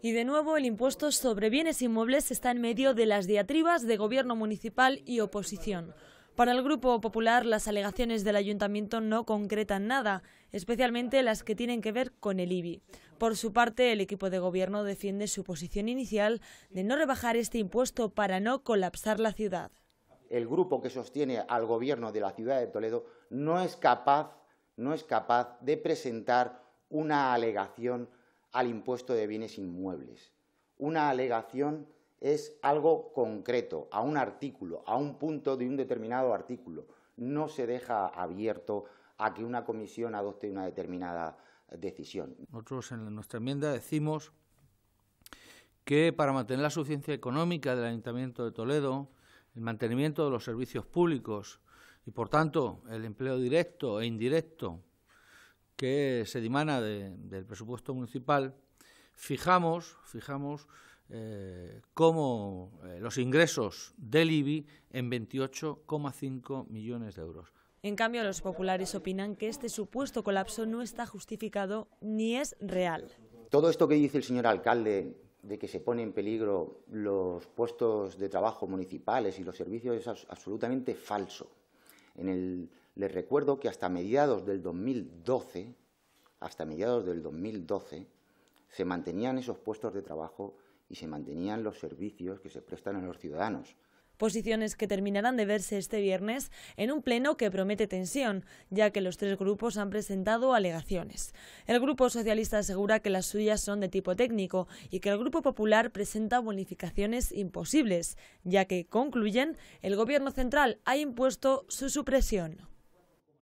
Y de nuevo, el impuesto sobre bienes inmuebles está en medio de las diatribas de gobierno municipal y oposición. Para el Grupo Popular, las alegaciones del ayuntamiento no concretan nada, especialmente las que tienen que ver con el IBI. Por su parte, el equipo de gobierno defiende su posición inicial de no rebajar este impuesto para no colapsar la ciudad. El grupo que sostiene al gobierno de la ciudad de Toledo no es capaz, no es capaz de presentar una alegación al impuesto de bienes inmuebles. Una alegación es algo concreto, a un artículo, a un punto de un determinado artículo. No se deja abierto a que una comisión adopte una determinada decisión. Nosotros en nuestra enmienda decimos que para mantener la suficiencia económica del Ayuntamiento de Toledo, el mantenimiento de los servicios públicos y, por tanto, el empleo directo e indirecto que se dimana del presupuesto municipal, fijamos, fijamos eh, como eh, los ingresos del IBI en 28,5 millones de euros. En cambio, los populares opinan que este supuesto colapso no está justificado ni es real. Todo esto que dice el señor alcalde de que se ponen en peligro los puestos de trabajo municipales y los servicios es absolutamente falso. En el les recuerdo que hasta mediados del 2012, hasta mediados del 2012, se mantenían esos puestos de trabajo y se mantenían los servicios que se prestan a los ciudadanos. Posiciones que terminarán de verse este viernes en un pleno que promete tensión, ya que los tres grupos han presentado alegaciones. El Grupo Socialista asegura que las suyas son de tipo técnico y que el Grupo Popular presenta bonificaciones imposibles, ya que, concluyen, el Gobierno Central ha impuesto su supresión.